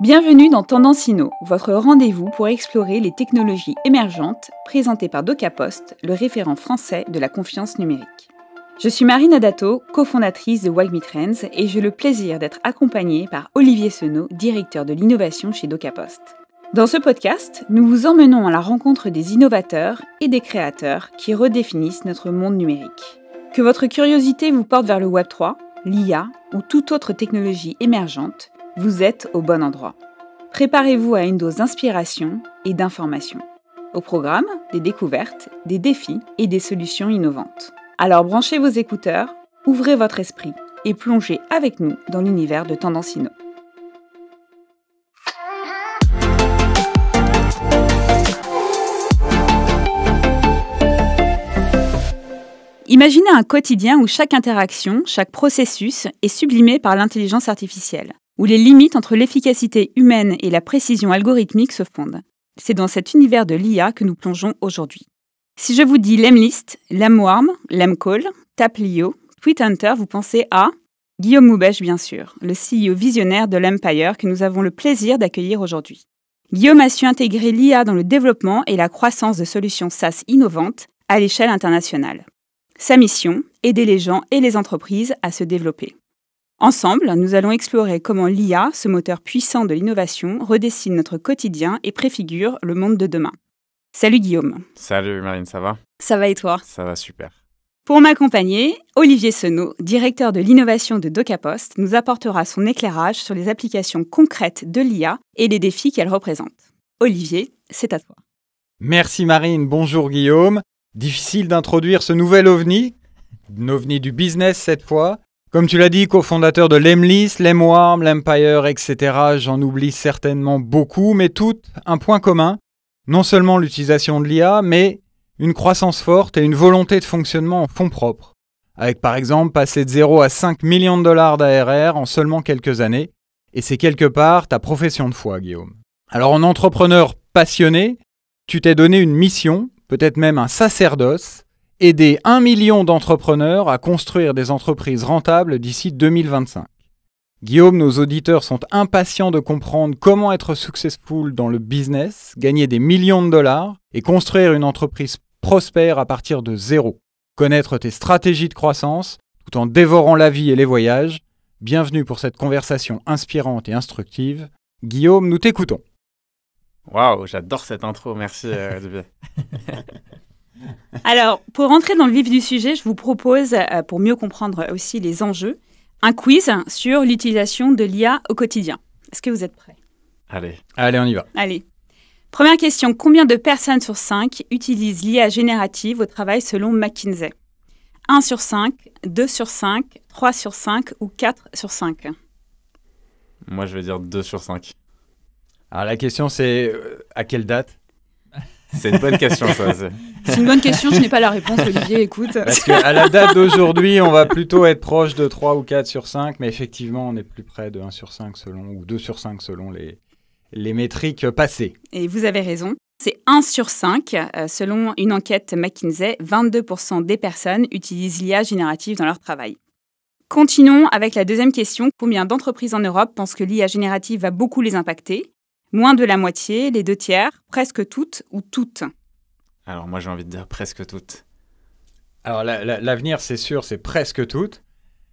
Bienvenue dans Tendance Inno, votre rendez-vous pour explorer les technologies émergentes présentées par DocaPost, le référent français de la confiance numérique. Je suis Marine Adato, cofondatrice de Wagmi Trends, et j'ai le plaisir d'être accompagnée par Olivier Senot, directeur de l'innovation chez DocaPost. Dans ce podcast, nous vous emmenons à la rencontre des innovateurs et des créateurs qui redéfinissent notre monde numérique. Que votre curiosité vous porte vers le Web3, l'IA ou toute autre technologie émergente, vous êtes au bon endroit. Préparez-vous à une dose d'inspiration et d'information. Au programme, des découvertes, des défis et des solutions innovantes. Alors branchez vos écouteurs, ouvrez votre esprit et plongez avec nous dans l'univers de Tendance Inno. Imaginez un quotidien où chaque interaction, chaque processus est sublimé par l'intelligence artificielle où les limites entre l'efficacité humaine et la précision algorithmique se fondent. C'est dans cet univers de l'IA que nous plongeons aujourd'hui. Si je vous dis Lemlist, LEMWARM, Lemcall, Taplio, Hunter, vous pensez à Guillaume Moubech, bien sûr, le CEO visionnaire de l'Empire que nous avons le plaisir d'accueillir aujourd'hui. Guillaume a su intégrer l'IA dans le développement et la croissance de solutions SaaS innovantes à l'échelle internationale. Sa mission, aider les gens et les entreprises à se développer. Ensemble, nous allons explorer comment l'IA, ce moteur puissant de l'innovation, redessine notre quotidien et préfigure le monde de demain. Salut Guillaume. Salut Marine, ça va Ça va et toi Ça va super. Pour m'accompagner, Olivier Senot, directeur de l'innovation de DocaPost, nous apportera son éclairage sur les applications concrètes de l'IA et les défis qu'elle représente. Olivier, c'est à toi. Merci Marine, bonjour Guillaume. Difficile d'introduire ce nouvel ovni, OVNI du business cette fois, comme tu l'as dit, cofondateur de l'Emlis, l'Emwarm, l'Empire, etc., j'en oublie certainement beaucoup, mais toutes un point commun, non seulement l'utilisation de l'IA, mais une croissance forte et une volonté de fonctionnement en fonds propres, avec par exemple passer de 0 à 5 millions de dollars d'ARR en seulement quelques années, et c'est quelque part ta profession de foi, Guillaume. Alors en entrepreneur passionné, tu t'es donné une mission, peut-être même un sacerdoce, aider un million d'entrepreneurs à construire des entreprises rentables d'ici 2025. Guillaume, nos auditeurs sont impatients de comprendre comment être successful dans le business, gagner des millions de dollars et construire une entreprise prospère à partir de zéro. Connaître tes stratégies de croissance tout en dévorant la vie et les voyages. Bienvenue pour cette conversation inspirante et instructive. Guillaume, nous t'écoutons. Waouh, j'adore cette intro, merci euh, Alors, pour rentrer dans le vif du sujet, je vous propose, euh, pour mieux comprendre aussi les enjeux, un quiz sur l'utilisation de l'IA au quotidien. Est-ce que vous êtes prêts Allez. Allez, on y va. Allez. Première question, combien de personnes sur 5 utilisent l'IA générative au travail selon McKinsey 1 sur 5, 2 sur 5, 3 sur 5 ou 4 sur 5 Moi, je vais dire 2 sur 5. Alors la question c'est euh, à quelle date c'est une bonne question, ça. C'est une bonne question, je n'ai pas la réponse, Olivier, écoute. Parce qu'à la date d'aujourd'hui, on va plutôt être proche de 3 ou 4 sur 5, mais effectivement, on est plus près de 1 sur 5 selon, ou 2 sur 5 selon les, les métriques passées. Et vous avez raison. C'est 1 sur 5. Euh, selon une enquête McKinsey, 22% des personnes utilisent l'IA générative dans leur travail. Continuons avec la deuxième question. Combien d'entreprises en Europe pensent que l'IA générative va beaucoup les impacter Moins de la moitié, les deux tiers, presque toutes ou toutes. Alors moi j'ai envie de dire presque toutes. Alors l'avenir c'est sûr, c'est presque toutes.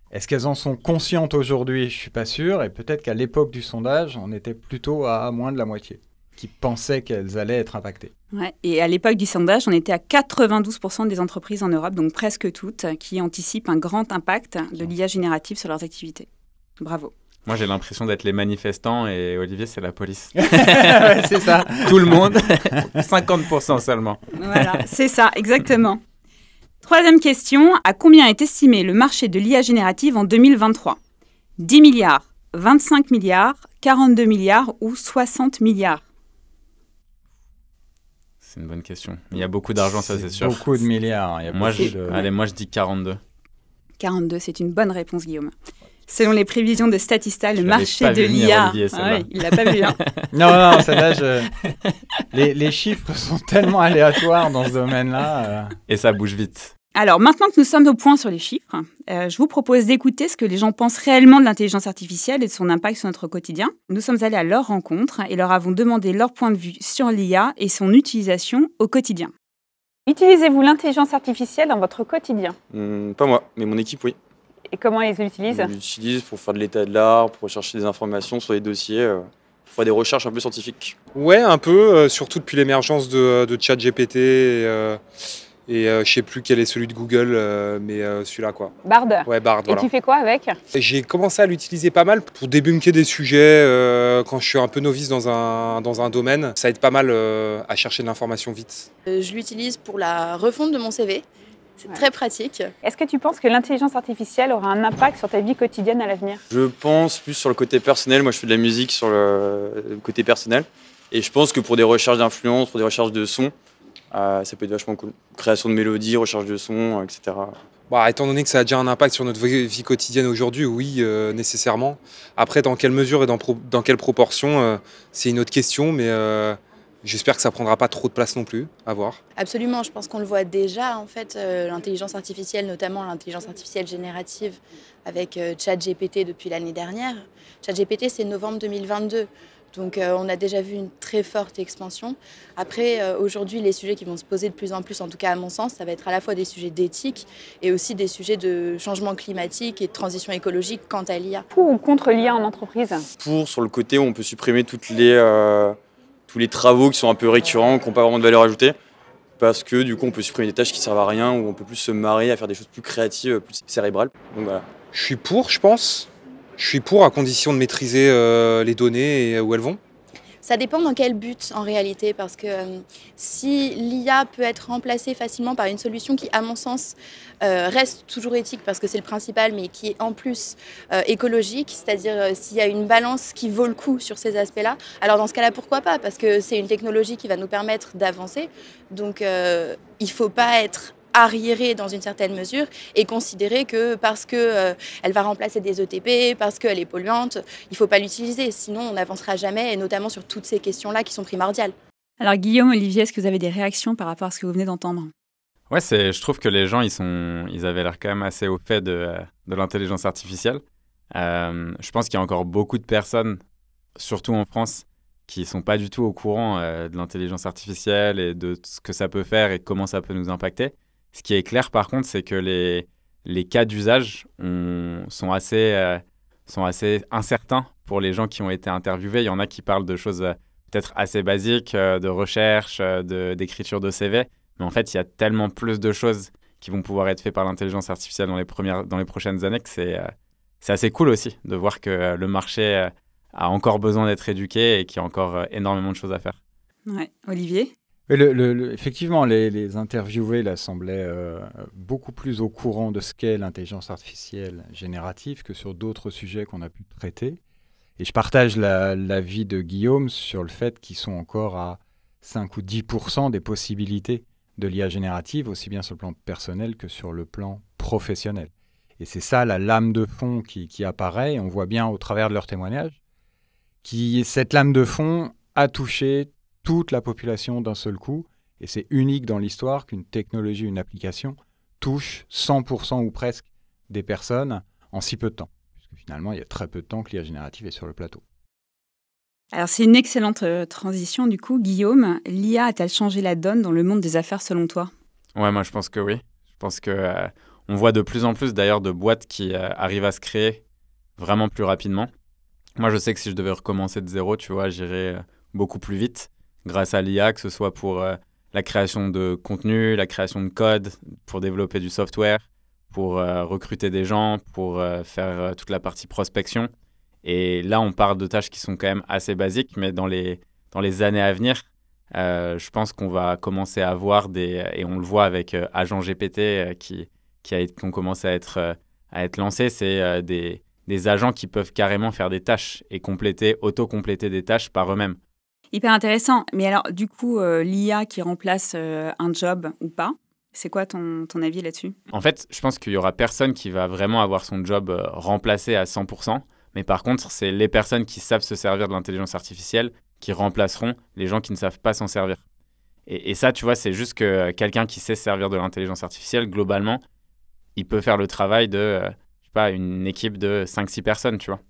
Est-ce qu'elles en sont conscientes aujourd'hui Je suis pas sûr. Et peut-être qu'à l'époque du sondage, on était plutôt à moins de la moitié qui pensaient qu'elles allaient être impactées. Ouais, et à l'époque du sondage, on était à 92% des entreprises en Europe, donc presque toutes, qui anticipent un grand impact de l'IA générative sur leurs activités. Bravo. Moi, j'ai l'impression d'être les manifestants et Olivier, c'est la police. c'est ça. Tout le monde, 50% seulement. Voilà, c'est ça, exactement. Troisième question, à combien est estimé le marché de l'IA générative en 2023 10 milliards, 25 milliards, 42 milliards ou 60 milliards C'est une bonne question. Il y a beaucoup d'argent, ça c'est sûr. Beaucoup de milliards. Il moi, Allez, moi je dis 42. 42, c'est une bonne réponse, Guillaume. Selon les prévisions de Statista, le marché de l'IA. Ah il l'a pas vu. Hein. non, non, les, chiffres sont tellement aléatoires dans ce domaine-là. Euh. Et ça bouge vite. Alors, maintenant que nous sommes au point sur les chiffres, euh, je vous propose d'écouter ce que les gens pensent réellement de l'intelligence artificielle et de son impact sur notre quotidien. Nous sommes allés à leur rencontre et leur avons demandé leur point de vue sur l'IA et son utilisation au quotidien. Utilisez-vous l'intelligence artificielle dans votre quotidien mmh, Pas moi, mais mon équipe, oui. Et comment ils l'utilisent Ils l'utilisent pour faire de l'état de l'art, pour chercher des informations sur les dossiers, euh, pour faire des recherches un peu scientifiques. Ouais, un peu, euh, surtout depuis l'émergence de, euh, de ChatGPT et, je ne je sais plus quel est celui de Google, mais celui-là quoi. Bard Ouais, Bard. Et tu fais quoi avec J'ai commencé à l'utiliser pas mal pour débunker des sujets quand je suis un peu novice dans un, dans un domaine. Ça aide pas mal à chercher de l'information vite. je l'utilise pour la refonte de mon CV. C'est très pratique. Est-ce que tu penses que l'intelligence artificielle aura un impact sur ta vie quotidienne à l'avenir Je pense plus sur le côté personnel. Moi, je fais de la musique sur le côté personnel. Et je pense que pour des recherches d'influence, pour des recherches de son, euh, ça peut être vachement cool. Création de mélodies, recherche de son, euh, etc. Bah, étant donné que ça a déjà un impact sur notre vie quotidienne aujourd'hui, oui, euh, nécessairement. Après, dans quelle mesure et dans, dans quelle proportion, c'est une autre question, mais J'espère que ça prendra pas trop de place non plus, à voir. Absolument, je pense qu'on le voit déjà en fait, euh, l'intelligence artificielle, notamment l'intelligence artificielle générative avec euh, ChatGPT depuis l'année dernière. ChatGPT c'est novembre 2022. Donc euh, on a déjà vu une très forte expansion. Après, aujourd'hui, les sujets qui vont se poser de plus en plus, en tout cas à mon sens, ça va être à la fois des sujets d'éthique et aussi des sujets de changement climatique et de transition écologique quant à l'IA. Pour ou contre l'IA en entreprise Pour, sur le côté où on peut supprimer toutes les les travaux qui sont un peu récurrents, qui n'ont pas vraiment de valeur ajoutée. Parce que du coup, on peut supprimer des tâches qui servent à rien, ou on peut plus se marier à faire des choses plus créatives, plus cérébrales. Donc Je suis pour, je pense. Je suis pour à condition de maîtriser euh, les données et euh, où elles vont. Ça dépend dans quel but en réalité, parce que euh, si l'IA peut être remplacée facilement par une solution qui, à mon sens, euh, reste toujours éthique parce que c'est le principal, mais qui est en plus euh, écologique, c'est-à-dire s'il y a une balance qui vaut le coup sur ces aspects-là, alors dans ce cas-là, pourquoi pas Parce que c'est une technologie qui va nous permettre d'avancer, donc il ne faut pas être arriérée dans une certaine mesure et considérer que parce que euh, elle va remplacer des ETP, parce qu'elle est polluante, il faut pas l'utiliser. Sinon, on n'avancera jamais, et notamment sur toutes ces questions-là qui sont primordiales. Alors Guillaume, Olivier, est-ce que vous avez des réactions par rapport à ce que vous venez d'entendre Ouais, c'est, je trouve que les gens, ils, sont, ils avaient l'air quand même assez au fait de, de l'intelligence artificielle. Euh, je pense qu'il y a encore beaucoup de personnes, surtout en France, qui ne sont pas du tout au courant euh, de l'intelligence artificielle et de ce que ça peut faire et comment ça peut nous impacter. Ce qui est clair, par contre, c'est que les, cas d'usage sont, assez, euh, sont assez incertains pour les gens qui ont été interviewés. Il y en a qui parlent de choses euh, peut-être assez basiques, euh, de recherche, d'écriture de, CV. Mais en fait, il y a tellement plus de choses qui vont pouvoir être faites par l'intelligence artificielle dans les, premières, dans les prochaines années que c'est assez cool aussi de voir que le marché a encore besoin d'être éduqué et qu'il y a encore énormément de choses à faire. Ouais. Olivier effectivement, les, interviewés semblaient euh, beaucoup plus au courant de ce qu'est l'intelligence artificielle générative que sur d'autres sujets qu'on a pu traiter. Et je partage l'avis de Guillaume sur le fait qu'ils sont encore à 5 ou 10 des possibilités de l'IA générative, aussi bien sur le plan personnel que sur le plan professionnel. Et c'est ça la lame de fond qui, apparaît, on voit bien au travers de leurs témoignages, qui, cette lame de fond a touché toute la population d'un seul coup, et c'est unique dans l'histoire qu'une technologie, une application, touche 100% ou presque des personnes en si peu de temps, puisque finalement, il y a très peu de temps que l'IA générative est sur le plateau. Alors c'est une excellente euh, transition du coup, Guillaume. L'IA a-t-elle changé la donne dans le monde des affaires selon toi Ouais, moi je pense que oui. Je pense que euh, on voit de plus en plus d'ailleurs de boîtes qui euh, arrivent à se créer vraiment plus rapidement. Moi je sais que si je devais recommencer de zéro, tu vois, j'irais beaucoup plus vite grâce à l'IA, que ce soit pour euh, la création de contenu, la création de code, pour développer du software, pour euh, recruter des gens, pour euh, faire toute la partie prospection. Et là, on parle de tâches qui sont quand même assez basiques, mais dans les, dans les années à venir, je pense qu'on va commencer à voir des... Et on le voit avec Agent GPT qui, qui, a, qui ont commencé à être, à être lancé c'est des des agents qui peuvent carrément faire des tâches et compléter, auto-compléter des tâches par eux-mêmes. Hyper intéressant. Mais alors, du coup, euh, l'IA qui remplace euh, un job ou pas, c'est quoi ton, ton avis là-dessus En fait, je pense qu'il y aura personne qui va vraiment avoir son job euh, remplacé à 100%. Mais par contre, c'est les personnes qui savent se servir de l'intelligence artificielle qui remplaceront les gens qui ne savent pas s'en servir. Et, ça, tu vois, c'est juste que quelqu'un qui sait se servir de l'intelligence artificielle, globalement, il peut faire le travail de, je sais pas, une équipe de 5-6 personnes, tu vois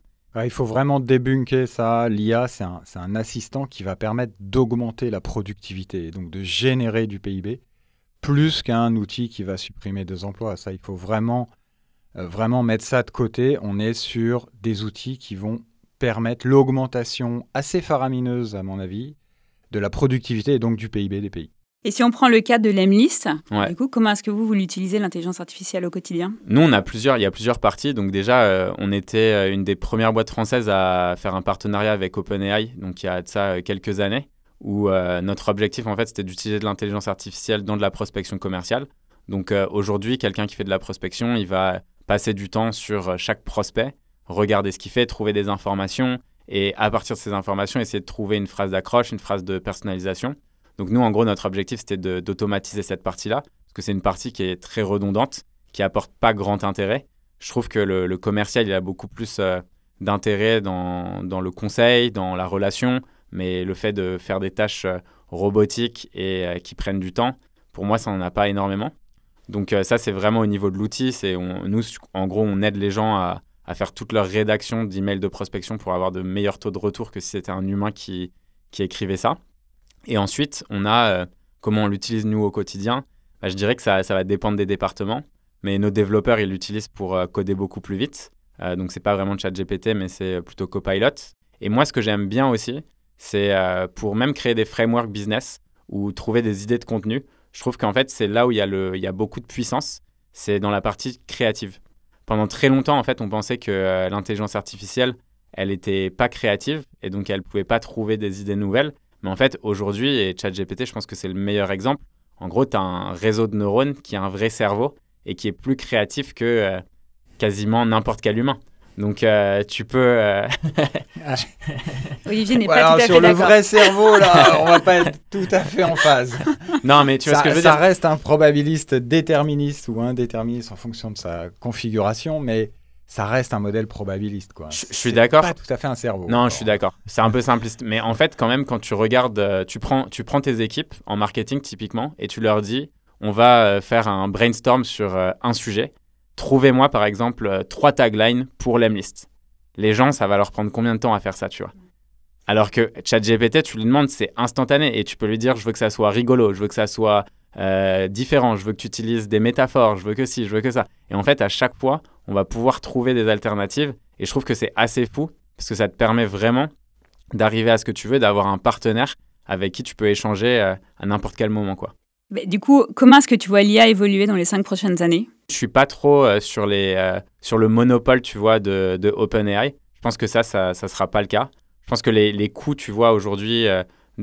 il faut vraiment débunker ça. L'IA, c'est un, assistant qui va permettre d'augmenter la productivité et donc de générer du PIB plus qu'un outil qui va supprimer des emplois. Ça, il faut vraiment, euh, vraiment mettre ça de côté. On est sur des outils qui vont permettre l'augmentation assez faramineuse, à mon avis, de la productivité et donc du PIB des pays. Et si on prend le cas de l'EMLIS, du coup, comment est-ce que vous, vous l'utilisez l'intelligence artificielle au quotidien Nous, on a plusieurs, il y a plusieurs parties. Donc déjà, euh, on était euh, une des premières boîtes françaises à faire un partenariat avec OpenAI, donc il y a de ça euh, quelques années, où notre objectif, en fait, c'était d'utiliser de l'intelligence artificielle dans de la prospection commerciale. Donc aujourd'hui, quelqu'un qui fait de la prospection, il va passer du temps sur chaque prospect, regarder ce qu'il fait, trouver des informations, et à partir de ces informations, essayer de trouver une phrase d'accroche, une phrase de personnalisation. Donc nous, en gros, notre objectif, c'était d'automatiser cette partie-là, parce que c'est une partie qui est très redondante, qui apporte pas grand intérêt. Je trouve que le, commercial, il a beaucoup plus euh, d'intérêt dans, le conseil, dans la relation, mais le fait de faire des tâches euh, robotiques et euh, qui prennent du temps, pour moi, ça n'en a pas énormément. Donc ça, c'est vraiment au niveau de l'outil. C'est nous, en gros, on aide les gens à, faire toute leur rédaction d'emails de prospection pour avoir de meilleurs taux de retour que si c'était un humain qui écrivait ça. Et ensuite, on a euh, comment on l'utilise nous au quotidien. Bah, je dirais que ça, ça, va dépendre des départements, mais nos développeurs, ils l'utilisent pour euh, coder beaucoup plus vite. Euh, donc, c'est pas vraiment ChatGPT, mais c'est euh, plutôt Copilot. Et moi, ce que j'aime bien aussi, c'est pour même créer des frameworks business ou trouver des idées de contenu. Je trouve qu'en fait, c'est là où il y, a le, il y a beaucoup de puissance, c'est dans la partie créative. Pendant très longtemps, en fait, on pensait que l'intelligence artificielle, elle n'était pas créative et donc elle ne pouvait pas trouver des idées nouvelles. Mais en fait, aujourd'hui, et ChatGPT, je pense que c'est le meilleur exemple, en gros, tu as un réseau de neurones qui a un vrai cerveau et qui est plus créatif que euh, quasiment n'importe quel humain. Donc euh, tu peux. Euh, ah, Olivier n'est pas tout à sur le vrai cerveau là, on va pas être tout à fait en phase. Non, mais tu vois ce que je veux dire. Ça reste un probabiliste déterministe ou indéterministe en fonction de sa configuration, mais ça reste un modèle probabiliste. Quoi. Je, suis d'accord. Pas tout à fait un cerveau. Non, je suis d'accord. C'est un peu simpliste. Mais en fait, quand même, quand tu regardes, euh, tu prends, tu prends tes équipes en marketing typiquement et tu leur dis on va euh, faire un brainstorm sur euh, un sujet. Trouvez-moi par exemple trois taglines pour list. Les gens, ça va leur prendre combien de temps à faire ça, tu vois alors que ChatGPT, tu lui demandes, c'est instantané et tu peux lui dire, je veux que ça soit rigolo, je veux que ça soit euh, différents, je veux que tu utilises des métaphores, je veux que si, je veux que ça. Et en fait, à chaque fois, on va pouvoir trouver des alternatives. Et je trouve que c'est assez fou, parce que ça te permet vraiment d'arriver à ce que tu veux, d'avoir un partenaire avec qui tu peux échanger euh, à n'importe quel moment. quoi. du coup, comment est-ce que tu vois l'IA évoluer dans les cinq prochaines années Je suis pas trop euh, sur, les, sur le monopole, tu vois, de, de OpenAI. Je pense que ça, ça ne sera pas le cas. Je pense que les coûts, tu vois, aujourd'hui,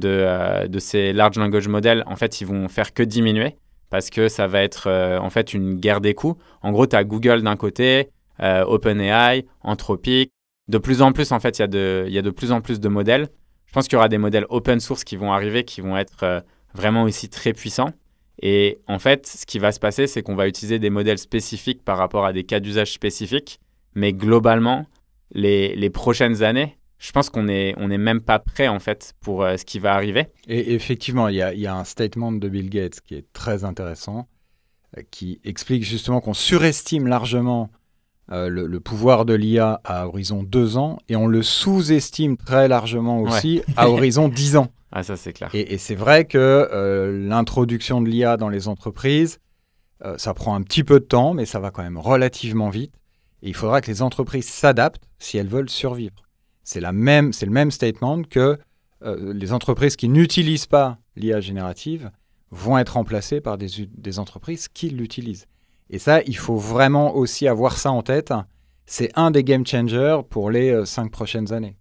euh, de, ces large language models, en fait, ils vont faire que diminuer parce que ça va être euh, en fait une guerre des coûts. En gros, tu as Google d'un côté, euh, OpenAI, Anthropic. De plus en plus, en fait, il y, a de, plus en plus de modèles. Je pense qu'il y aura des modèles open source qui vont arriver, qui vont être vraiment aussi très puissants. Et en fait, ce qui va se passer, c'est qu'on va utiliser des modèles spécifiques par rapport à des cas d'usage spécifiques. Mais globalement, les prochaines années, je pense qu'on n'est on même pas prêt en fait pour euh, ce qui va arriver. Et effectivement, il y, a, un statement de Bill Gates qui est très intéressant, euh, qui explique justement qu'on surestime largement euh, le, pouvoir de l'IA à horizon 2 ans et on le sous-estime très largement aussi à horizon 10 ans. Ah ça c'est clair. Et, et c'est vrai que l'introduction de l'IA dans les entreprises, ça prend un petit peu de temps, mais ça va quand même relativement vite. Et il faudra que les entreprises s'adaptent si elles veulent survivre. C'est le même statement que euh, les entreprises qui n'utilisent pas l'IA générative vont être remplacées par des, entreprises qui l'utilisent. Et ça, il faut vraiment aussi avoir ça en tête. C'est un des game changers pour les euh, cinq prochaines années.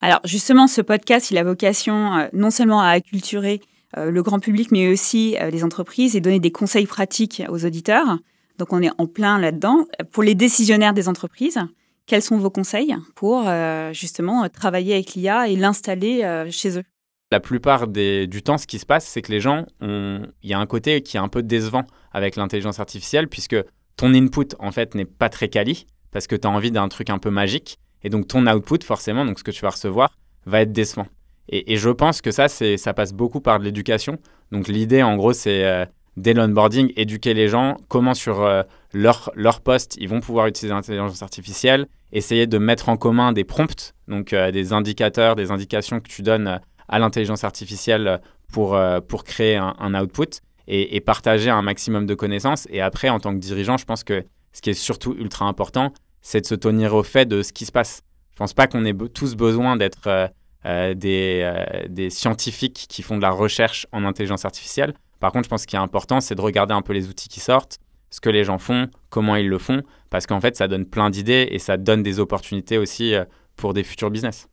Alors justement, ce podcast, il a vocation euh, non seulement à acculturer le grand public, mais aussi les entreprises et donner des conseils pratiques aux auditeurs. Donc on est en plein là-dedans. Pour les décisionnaires des entreprises, quels sont vos conseils pour euh, justement euh, travailler avec l'IA et l'installer euh, chez eux La plupart du temps, ce qui se passe, c'est que les gens, il y a un côté qui est un peu décevant avec l'intelligence artificielle, puisque ton input, en fait, n'est pas très quali, parce que tu as envie d'un truc un peu magique, et donc ton output, forcément, donc ce que tu vas recevoir, va être décevant. Et, je pense que ça, ça passe beaucoup par de l'éducation. Donc l'idée, en gros, c'est dès l'onboarding, éduquer les gens, comment sur euh, leur, leur poste ils vont pouvoir utiliser l'intelligence artificielle, essayer de mettre en commun des prompts, donc euh, des indicateurs, des indications que tu donnes euh, à l'intelligence artificielle pour, pour créer un, output et, partager un maximum de connaissances. Et après, en tant que dirigeant, je pense que ce qui est surtout ultra important, c'est de se tenir au fait de ce qui se passe. Je pense pas qu'on ait tous besoin d'être des, des scientifiques qui font de la recherche en intelligence artificielle par contre, je pense qu'il est important, c'est de regarder un peu les outils qui sortent, ce que les gens font, comment ils le font, parce qu'en fait, ça donne plein d'idées et ça donne des opportunités aussi euh, pour des futurs business.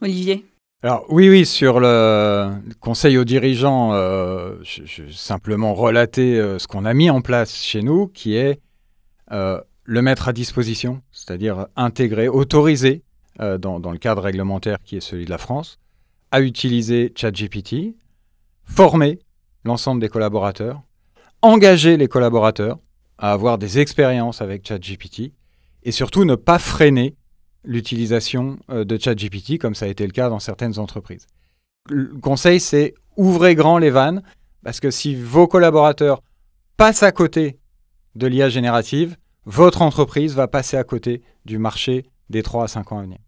Olivier alors oui, oui, sur le conseil aux dirigeants, euh, je, vais simplement relater euh, ce qu'on a mis en place chez nous, qui est le mettre à disposition, c'est-à-dire intégrer, autoriser, dans, dans, le cadre réglementaire qui est celui de la France, à utiliser ChatGPT, former l'ensemble des collaborateurs, engager les collaborateurs à avoir des expériences avec ChatGPT et surtout ne pas freiner l'utilisation euh, de ChatGPT comme ça a été le cas dans certaines entreprises. Le conseil, c'est ouvrez grand les vannes parce que si vos collaborateurs passent à côté de l'IA générative, votre entreprise va passer à côté du marché des 3 à 5 ans à venir.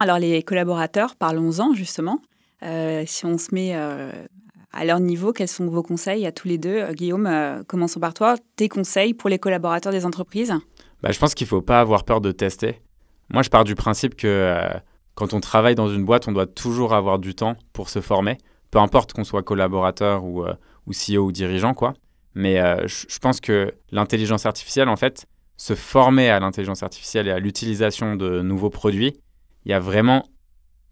Alors les collaborateurs, parlons-en justement. Euh, si on se met euh, à leur niveau, quels sont vos conseils à tous les deux euh, Guillaume, euh, commençons par toi. Tes conseils pour les collaborateurs des entreprises bah, Je pense qu'il ne faut pas avoir peur de tester. Moi, je pars du principe que euh, quand on travaille dans une boîte, on doit toujours avoir du temps pour se former, peu importe qu'on soit collaborateur ou, ou CEO ou dirigeant, quoi. Mais je pense que l'intelligence artificielle, en fait, se former à l'intelligence artificielle et à l'utilisation de nouveaux produits, il n'y a vraiment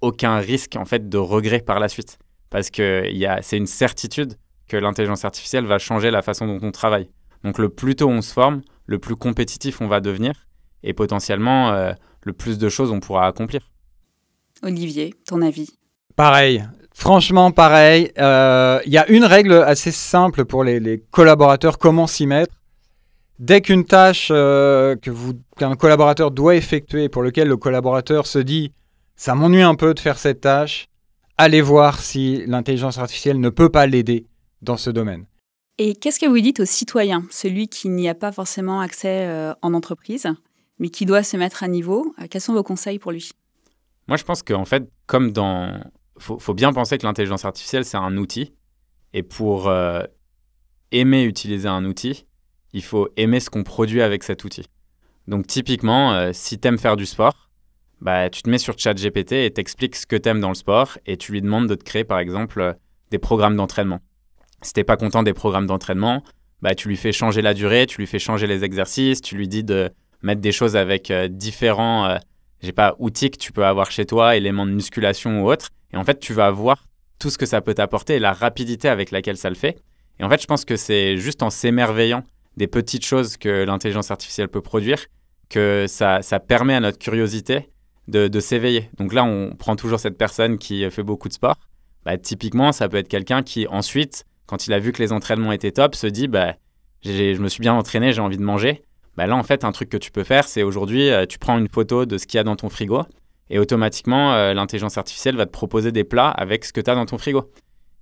aucun risque en fait de regret par la suite parce que c'est une certitude que l'intelligence artificielle va changer la façon dont on travaille. Donc le plus tôt on se forme, le plus compétitif on va devenir et potentiellement euh, le plus de choses on pourra accomplir. Olivier, ton avis Pareil, Franchement, pareil. Euh, il y a une règle assez simple pour les, collaborateurs comment s'y mettre. Dès qu'une tâche euh, que qu'un collaborateur doit effectuer pour lequel le collaborateur se dit ça m'ennuie un peu de faire cette tâche, allez voir si l'intelligence artificielle ne peut pas l'aider dans ce domaine. Et qu'est-ce que vous dites aux citoyens, celui qui n'y a pas forcément accès euh, en entreprise, mais qui doit se mettre à niveau euh, Quels sont vos conseils pour lui Moi, je pense qu'en fait, comme dans... Faut, faut bien penser que l'intelligence artificielle, c'est un outil. Et pour euh, aimer utiliser un outil, il faut aimer ce qu'on produit avec cet outil. Donc typiquement, si tu aimes faire du sport, bah, tu te mets sur ChatGPT et t'expliques ce que t'aimes dans le sport et tu lui demandes de te créer par exemple euh, des programmes d'entraînement. Si t'es pas content des programmes d'entraînement, bah, tu lui fais changer la durée, tu lui fais changer les exercices, tu lui dis de mettre des choses avec euh, différents, euh, j'ai pas, outils que tu peux avoir chez toi, éléments de musculation ou autre. Et en fait, tu vas voir tout ce que ça peut t'apporter et la rapidité avec laquelle ça le fait. Et en fait, je pense que c'est juste en s'émerveillant des petites choses que l'intelligence artificielle peut produire que ça, ça permet à notre curiosité de, s'éveiller. Donc là, on prend toujours cette personne qui fait beaucoup de sport. Bah, typiquement, ça peut être quelqu'un qui ensuite, quand il a vu que les entraînements étaient top, se dit bah, je me suis bien entraîné, j'ai envie de manger. Bah, là, en fait, un truc que tu peux faire, c'est aujourd'hui, euh, tu prends une photo de ce qu'il y a dans ton frigo et automatiquement, euh, l'intelligence artificielle va te proposer des plats avec ce que tu as dans ton frigo.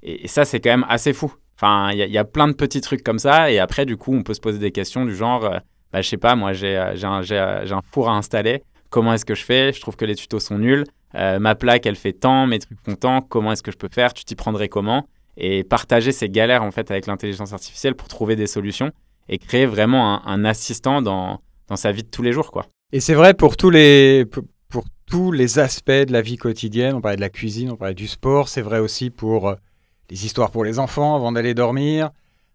Et, ça, c'est quand même assez fou. Enfin, il y, a plein de petits trucs comme ça. Et après, du coup, on peut se poser des questions du genre, euh, bah, je sais pas, moi, j'ai un four à installer comment est-ce que je fais Je trouve que les tutos sont nuls. Euh, ma plaque, elle fait tant, mes trucs font tant. Comment est-ce que je peux faire Tu t'y prendrais comment Et partager ces galères en fait avec l'intelligence artificielle pour trouver des solutions et créer vraiment un, assistant dans, sa vie de tous les jours, quoi. Et c'est vrai pour tous les pour, tous les aspects de la vie quotidienne. On parlait de la cuisine, on parlait du sport. C'est vrai aussi pour euh, les histoires pour les enfants avant d'aller dormir.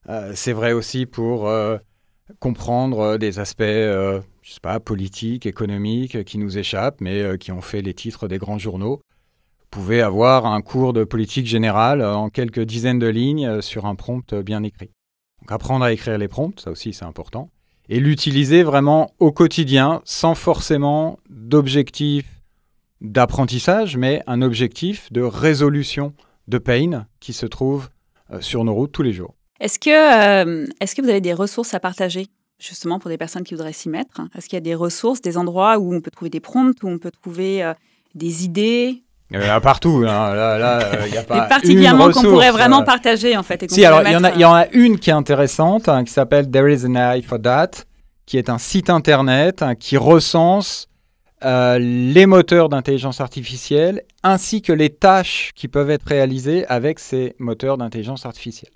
Euh, c'est vrai aussi pour comprendre euh, des aspects, euh, je sais pas, politiques, économiques, euh, qui nous échappent, mais qui ont fait les titres des grands journaux. Vous pouvez avoir un cours de politique générale en quelques dizaines de lignes sur un prompt bien écrit. Donc apprendre à écrire les prompts, ça aussi c'est important, et l'utiliser vraiment au quotidien, sans forcément d'objectif d'apprentissage, mais un objectif de résolution de pain qui se trouve sur nos routes tous les jours. Est-ce que, euh, est-ce que vous avez des ressources à partager justement pour des personnes qui voudraient s'y mettre Est-ce qu'il y a des ressources, des endroits où on peut trouver des prompts, où on peut trouver euh, des idées euh, partout, hein. là, euh, il y a pas. particulièrement qu'on pourrait vraiment partager en fait. Et si, alors il y, en a, une qui est intéressante, hein, qui s'appelle There is an eye for that, qui est un site internet hein, qui recense les moteurs d'intelligence artificielle ainsi que les tâches qui peuvent être réalisées avec ces moteurs d'intelligence artificielle.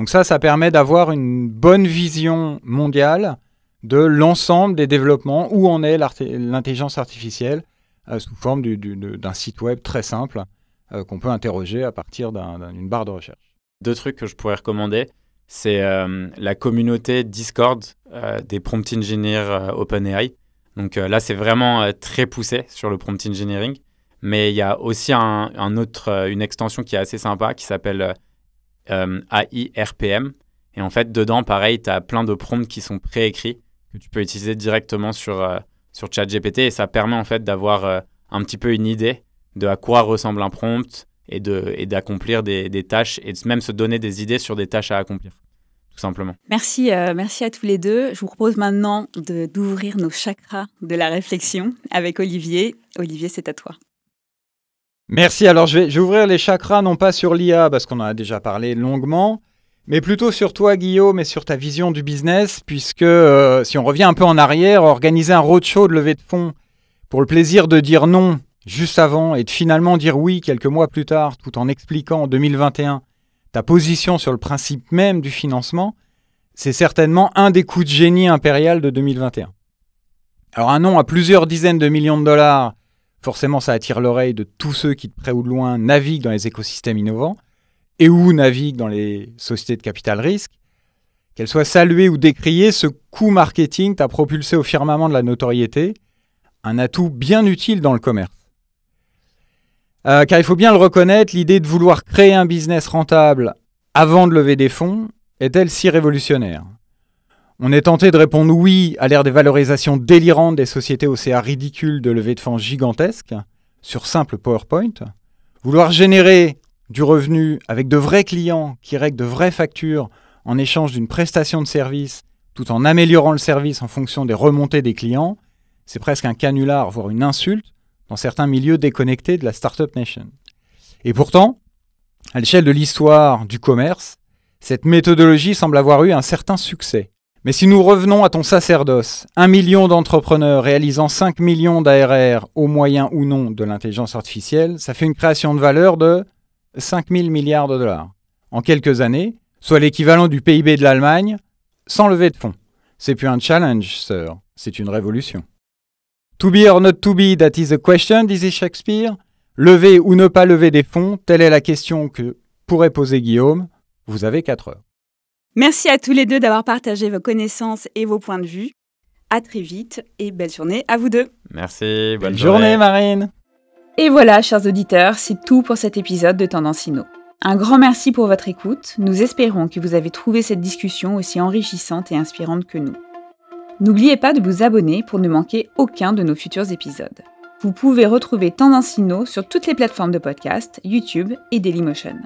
Donc ça, ça permet d'avoir une bonne vision mondiale de l'ensemble des développements, où en est l'intelligence artificielle, euh, sous forme d'un site web très simple euh, qu'on peut interroger à partir d'une barre de recherche. Deux trucs que je pourrais recommander, c'est euh, la communauté Discord des prompt engineers OpenAI. Donc là, c'est vraiment très poussé sur le prompt engineering, mais il y a aussi un autre, une extension qui est assez sympa qui s'appelle euh, Et en fait, dedans, pareil, tu as plein de prompts qui sont préécrits que tu peux utiliser directement sur, euh, sur ChatGPT. Et ça permet en fait d'avoir euh, un petit peu une idée de à quoi ressemble un prompt et d'accomplir de, et des, des tâches et de même se donner des idées sur des tâches à accomplir. Tout simplement. Merci, euh, merci à tous les deux. Je vous propose maintenant d'ouvrir nos chakras de la réflexion avec Olivier. Olivier, c'est à toi. Merci. Alors, je vais, ouvrir les chakras, non pas sur l'IA, parce qu'on en a déjà parlé longuement, mais plutôt sur toi, Guillaume, et sur ta vision du business, puisque euh, si on revient un peu en arrière, organiser un roadshow de levée de fonds pour le plaisir de dire non juste avant et de finalement dire oui quelques mois plus tard, tout en expliquant en 2021 ta position sur le principe même du financement, c'est certainement un des coups de génie impérial de 2021. Alors, un nom à plusieurs dizaines de millions de dollars Forcément, ça attire l'oreille de tous ceux qui, de près ou de loin, naviguent dans les écosystèmes innovants et ou naviguent dans les sociétés de capital risque. Qu'elle soit saluée ou décriée, ce coût marketing t'a propulsé au firmament de la notoriété, un atout bien utile dans le commerce. Euh, car il faut bien le reconnaître, l'idée de vouloir créer un business rentable avant de lever des fonds est-elle si révolutionnaire on est tenté de répondre oui à l'ère des valorisations délirantes des sociétés OCA ridicules de levée de fonds gigantesques sur simple PowerPoint. Vouloir générer du revenu avec de vrais clients qui règlent de vraies factures en échange d'une prestation de service tout en améliorant le service en fonction des remontées des clients, c'est presque un canular, voire une insulte, dans certains milieux déconnectés de la Startup Nation. Et pourtant, à l'échelle de l'histoire du commerce, cette méthodologie semble avoir eu un certain succès. Mais si nous revenons à ton sacerdoce, un million d'entrepreneurs réalisant 5 millions d'ARR au moyen ou non de l'intelligence artificielle, ça fait une création de valeur de 5 000 milliards de dollars en quelques années, soit l'équivalent du PIB de l'Allemagne, sans lever de fonds. C'est plus un challenge, sir, c'est une révolution. To be or not to be, that is the question, disait Shakespeare. Lever ou ne pas lever des fonds, telle est la question que pourrait poser Guillaume. Vous avez 4 heures. Merci à tous les deux d'avoir partagé vos connaissances et vos points de vue. À très vite et belle journée à vous deux. Merci, bonne journée, Marine. Et voilà, chers auditeurs, c'est tout pour cet épisode de Tendance Un grand merci pour votre écoute. Nous espérons que vous avez trouvé cette discussion aussi enrichissante et inspirante que nous. N'oubliez pas de vous abonner pour ne manquer aucun de nos futurs épisodes. Vous pouvez retrouver Tendance sur toutes les plateformes de podcast, YouTube et Dailymotion.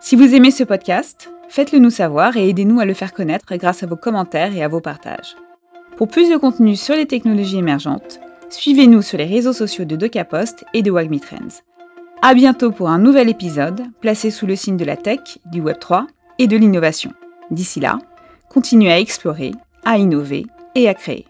Si vous aimez ce podcast, Faites-le nous savoir et aidez-nous à le faire connaître grâce à vos commentaires et à vos partages. Pour plus de contenu sur les technologies émergentes, suivez-nous sur les réseaux sociaux de DocaPost et de Wagmi Trends. À bientôt pour un nouvel épisode placé sous le signe de la tech, du Web3 et de l'innovation. D'ici là, continuez à explorer, à innover et à créer.